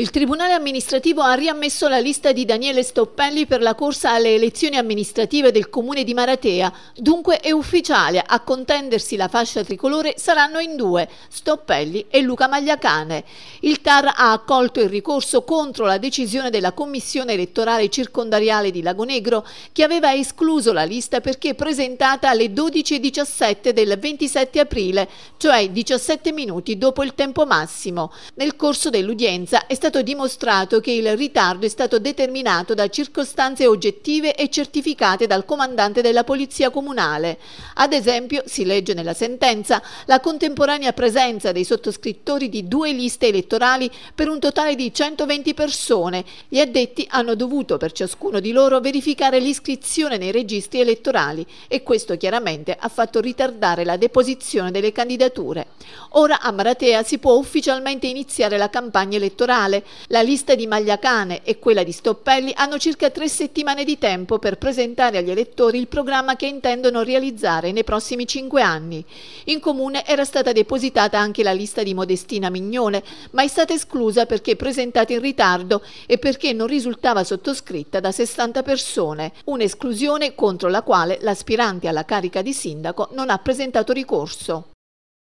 Il Tribunale amministrativo ha riammesso la lista di Daniele Stoppelli per la corsa alle elezioni amministrative del comune di Maratea. Dunque è ufficiale, a contendersi la fascia tricolore saranno in due, Stoppelli e Luca Magliacane. Il TAR ha accolto il ricorso contro la decisione della Commissione elettorale circondariale di Lagonegro che aveva escluso la lista perché presentata alle 12.17 del 27 aprile, cioè 17 minuti dopo il tempo massimo. Nel corso dell'udienza è stato stato dimostrato che il ritardo è stato determinato da circostanze oggettive e certificate dal comandante della Polizia Comunale. Ad esempio, si legge nella sentenza, la contemporanea presenza dei sottoscrittori di due liste elettorali per un totale di 120 persone. Gli addetti hanno dovuto per ciascuno di loro verificare l'iscrizione nei registri elettorali e questo chiaramente ha fatto ritardare la deposizione delle candidature. Ora a Maratea si può ufficialmente iniziare la campagna elettorale Comunale. La lista di Magliacane e quella di Stoppelli hanno circa tre settimane di tempo per presentare agli elettori il programma che intendono realizzare nei prossimi cinque anni. In comune era stata depositata anche la lista di Modestina Mignone, ma è stata esclusa perché presentata in ritardo e perché non risultava sottoscritta da 60 persone, un'esclusione contro la quale l'aspirante alla carica di sindaco non ha presentato ricorso.